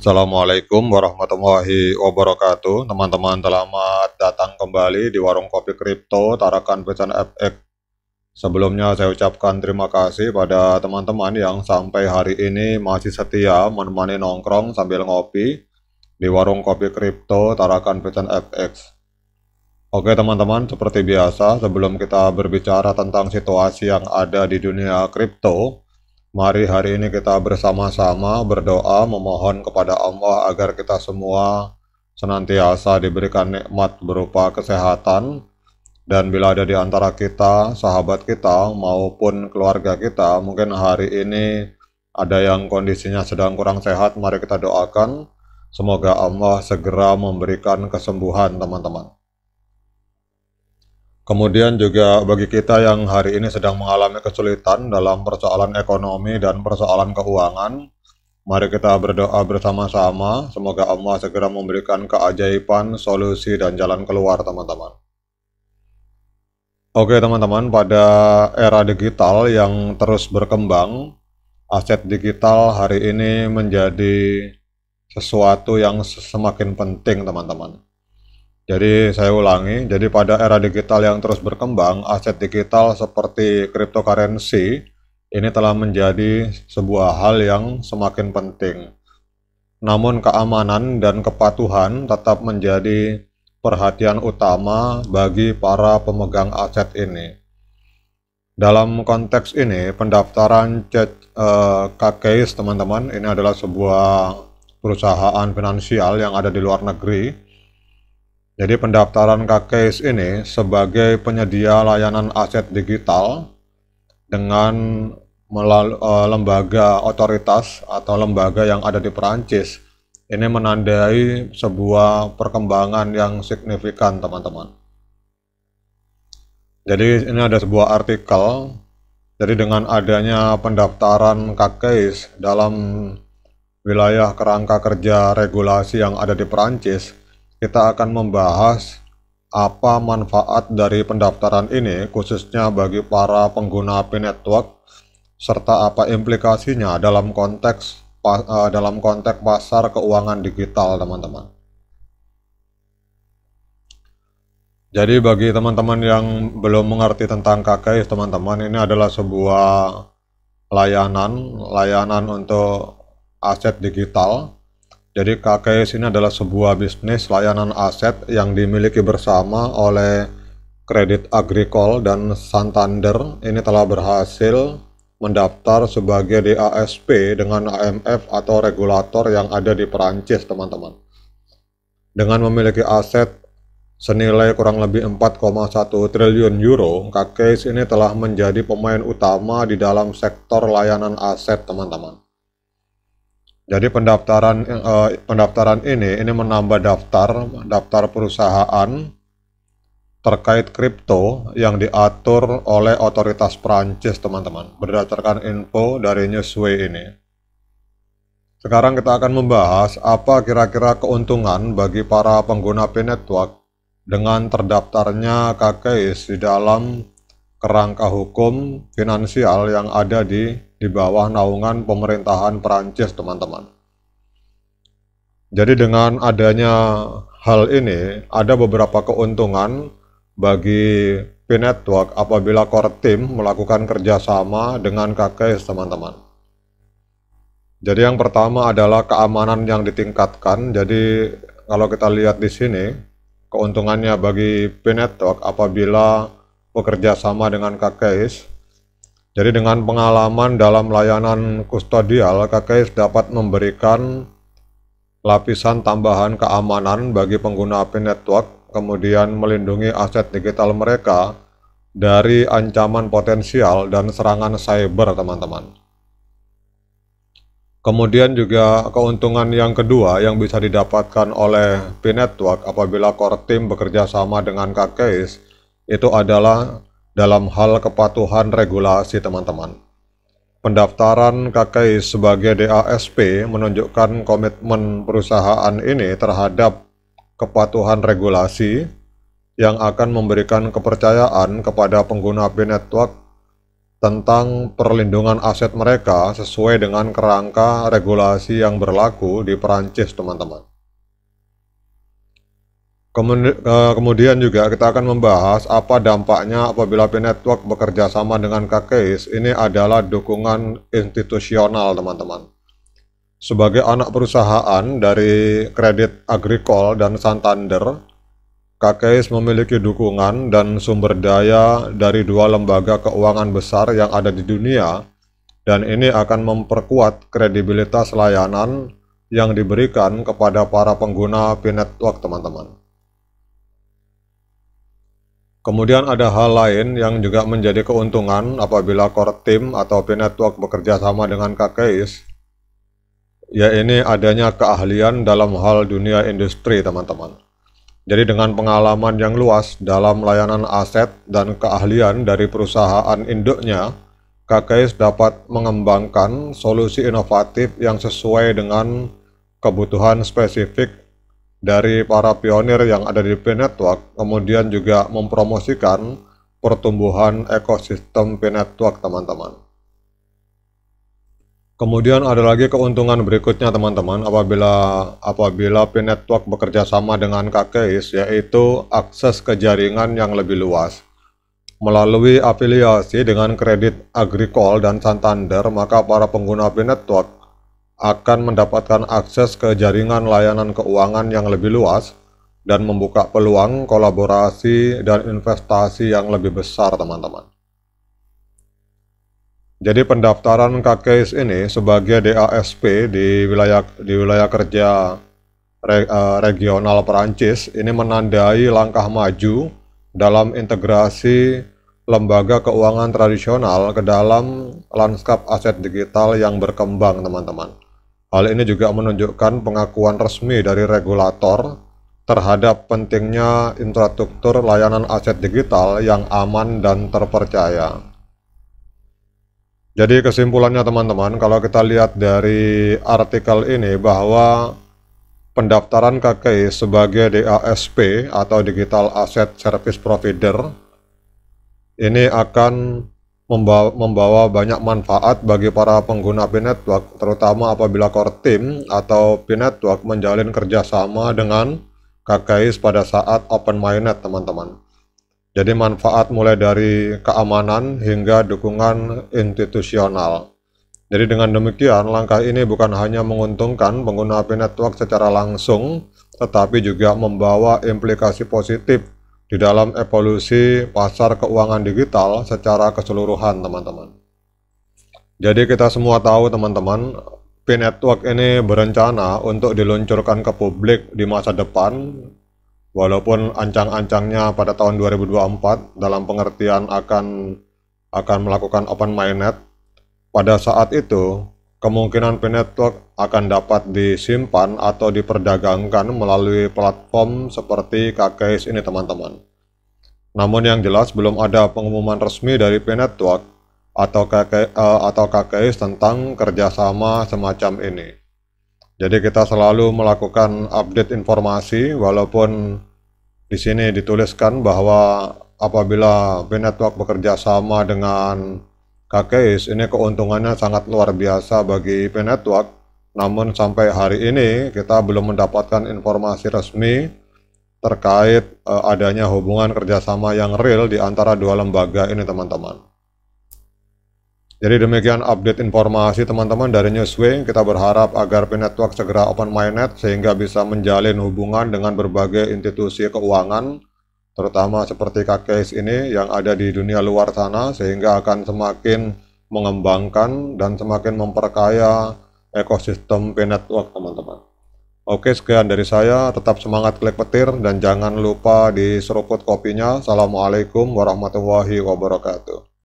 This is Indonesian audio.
Assalamualaikum warahmatullahi wabarakatuh Teman-teman selamat datang kembali di Warung Kopi Kripto Tarakan Pesan FX Sebelumnya saya ucapkan terima kasih pada teman-teman yang sampai hari ini masih setia menemani nongkrong sambil ngopi di Warung Kopi Kripto Tarakan Pesan FX Oke teman-teman, seperti biasa sebelum kita berbicara tentang situasi yang ada di dunia kripto, Mari hari ini kita bersama-sama berdoa memohon kepada Allah agar kita semua senantiasa diberikan nikmat berupa kesehatan dan bila ada di antara kita, sahabat kita maupun keluarga kita mungkin hari ini ada yang kondisinya sedang kurang sehat, mari kita doakan semoga Allah segera memberikan kesembuhan teman-teman. Kemudian juga bagi kita yang hari ini sedang mengalami kesulitan dalam persoalan ekonomi dan persoalan keuangan, mari kita berdoa bersama-sama. Semoga Allah segera memberikan keajaiban, solusi, dan jalan keluar, teman-teman. Oke, teman-teman, pada era digital yang terus berkembang, aset digital hari ini menjadi sesuatu yang semakin penting, teman-teman jadi saya ulangi, jadi pada era digital yang terus berkembang, aset digital seperti cryptocurrency ini telah menjadi sebuah hal yang semakin penting. Namun keamanan dan kepatuhan tetap menjadi perhatian utama bagi para pemegang aset ini. Dalam konteks ini, pendaftaran KKIS eh, teman-teman ini adalah sebuah perusahaan finansial yang ada di luar negeri jadi pendaftaran KKIS ini sebagai penyedia layanan aset digital dengan melalui uh, lembaga otoritas atau lembaga yang ada di Perancis ini menandai sebuah perkembangan yang signifikan teman-teman. Jadi ini ada sebuah artikel. Jadi dengan adanya pendaftaran KKIS dalam wilayah kerangka kerja regulasi yang ada di Perancis, kita akan membahas apa manfaat dari pendaftaran ini khususnya bagi para pengguna P network serta apa implikasinya dalam konteks eh, dalam konteks pasar keuangan digital teman-teman. Jadi bagi teman-teman yang belum mengerti tentang KKIS teman-teman ini adalah sebuah layanan layanan untuk aset digital jadi KKS ini adalah sebuah bisnis layanan aset yang dimiliki bersama oleh Kredit Agricole dan Santander. Ini telah berhasil mendaftar sebagai DASP dengan AMF atau regulator yang ada di Perancis, teman-teman. Dengan memiliki aset senilai kurang lebih 4,1 triliun euro, KKS ini telah menjadi pemain utama di dalam sektor layanan aset, teman-teman. Jadi pendaftaran eh, pendaftaran ini ini menambah daftar daftar perusahaan terkait kripto yang diatur oleh otoritas Prancis teman-teman berdasarkan info dari Newsway ini. Sekarang kita akan membahas apa kira-kira keuntungan bagi para pengguna P-Network dengan terdaftarnya KKIS di dalam kerangka hukum finansial yang ada di di bawah naungan pemerintahan Perancis, teman-teman. Jadi dengan adanya hal ini, ada beberapa keuntungan bagi P-Network e apabila core team melakukan kerjasama dengan KKS, teman-teman. Jadi yang pertama adalah keamanan yang ditingkatkan. Jadi kalau kita lihat di sini, keuntungannya bagi P-Network e apabila bekerja sama dengan KKIS. Jadi dengan pengalaman dalam layanan kustodial, KKIS dapat memberikan lapisan tambahan keamanan bagi pengguna API network, kemudian melindungi aset digital mereka dari ancaman potensial dan serangan cyber, teman-teman. Kemudian juga keuntungan yang kedua yang bisa didapatkan oleh P-Network apabila core team bekerja sama dengan KKIS itu adalah dalam hal kepatuhan regulasi teman-teman. Pendaftaran KKI sebagai DASP menunjukkan komitmen perusahaan ini terhadap kepatuhan regulasi yang akan memberikan kepercayaan kepada pengguna B-Network tentang perlindungan aset mereka sesuai dengan kerangka regulasi yang berlaku di Perancis, teman-teman. Eh, kemudian juga kita akan membahas apa dampaknya apabila P Network bekerja sama dengan KKIS. Ini adalah dukungan institusional, teman-teman. Sebagai anak perusahaan dari Kredit Agrikol dan Santander, KKIS memiliki dukungan dan sumber daya dari dua lembaga keuangan besar yang ada di dunia, dan ini akan memperkuat kredibilitas layanan yang diberikan kepada para pengguna P Network, teman-teman. Kemudian ada hal lain yang juga menjadi keuntungan apabila core team atau P-Network bekerja sama dengan KKIS, yaitu adanya keahlian dalam hal dunia industri, teman-teman. Jadi dengan pengalaman yang luas dalam layanan aset dan keahlian dari perusahaan induknya, KKIS dapat mengembangkan solusi inovatif yang sesuai dengan kebutuhan spesifik dari para pionir yang ada di P Network, kemudian juga mempromosikan pertumbuhan ekosistem P Network, teman-teman. Kemudian ada lagi keuntungan berikutnya teman-teman apabila apabila P Network bekerja sama dengan KKIS yaitu akses ke jaringan yang lebih luas. Melalui afiliasi dengan kredit Agricol dan Santander, maka para pengguna P Network akan mendapatkan akses ke jaringan layanan keuangan yang lebih luas dan membuka peluang kolaborasi dan investasi yang lebih besar teman-teman. Jadi pendaftaran KKIS ini sebagai DASP di wilayah di wilayah kerja eh, regional Perancis ini menandai langkah maju dalam integrasi lembaga keuangan tradisional ke dalam lanskap aset digital yang berkembang teman-teman. Hal ini juga menunjukkan pengakuan resmi dari regulator terhadap pentingnya infrastruktur layanan aset digital yang aman dan terpercaya. Jadi kesimpulannya teman-teman, kalau kita lihat dari artikel ini bahwa pendaftaran KKI sebagai DASP atau Digital Asset Service Provider ini akan membawa, banyak manfaat bagi para pengguna P-Network, terutama apabila core team atau P-Network menjalin kerjasama dengan KKIS pada saat Open mainnet, teman-teman. Jadi manfaat mulai dari keamanan hingga dukungan institusional. Jadi dengan demikian, langkah ini bukan hanya menguntungkan pengguna IP network secara langsung, tetapi juga membawa implikasi positif di dalam evolusi pasar keuangan digital secara keseluruhan teman-teman. Jadi kita semua tahu teman-teman, P Network ini berencana untuk diluncurkan ke publik di masa depan walaupun ancang-ancangnya pada tahun 2024 dalam pengertian akan akan melakukan open mainnet pada saat itu kemungkinan P akan dapat disimpan atau diperdagangkan melalui platform seperti KKS ini teman-teman. Namun yang jelas belum ada pengumuman resmi dari P Network atau uh, atau KKS tentang kerjasama semacam ini. Jadi kita selalu melakukan update informasi walaupun di sini dituliskan bahwa apabila B bekerja sama dengan KKS ini keuntungannya sangat luar biasa bagi IP Network. Namun sampai hari ini kita belum mendapatkan informasi resmi terkait uh, adanya hubungan kerjasama yang real di antara dua lembaga ini teman-teman. Jadi demikian update informasi teman-teman dari Newswing. Kita berharap agar P Network segera open mainnet sehingga bisa menjalin hubungan dengan berbagai institusi keuangan terutama seperti KKS ini yang ada di dunia luar sana sehingga akan semakin mengembangkan dan semakin memperkaya ekosistem P-Network teman-teman. Oke sekian dari saya, tetap semangat klik petir dan jangan lupa diseruput kopinya. Assalamualaikum warahmatullahi wabarakatuh.